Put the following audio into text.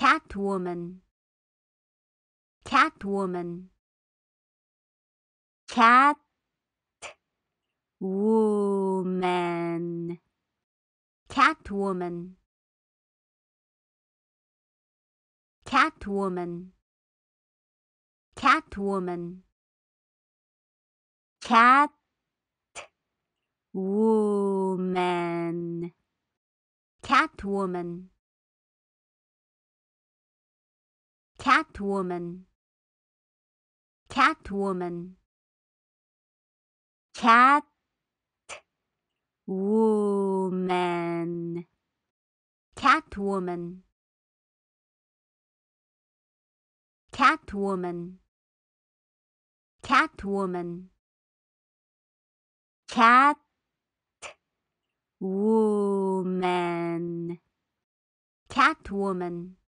Catwoman, Catwoman, Catwoman. Catwoman. catwoman catwoman catwoman cat catwoman Catwoman, Catwoman, Cat woman catwoman catwoman catwoman cat woman catwoman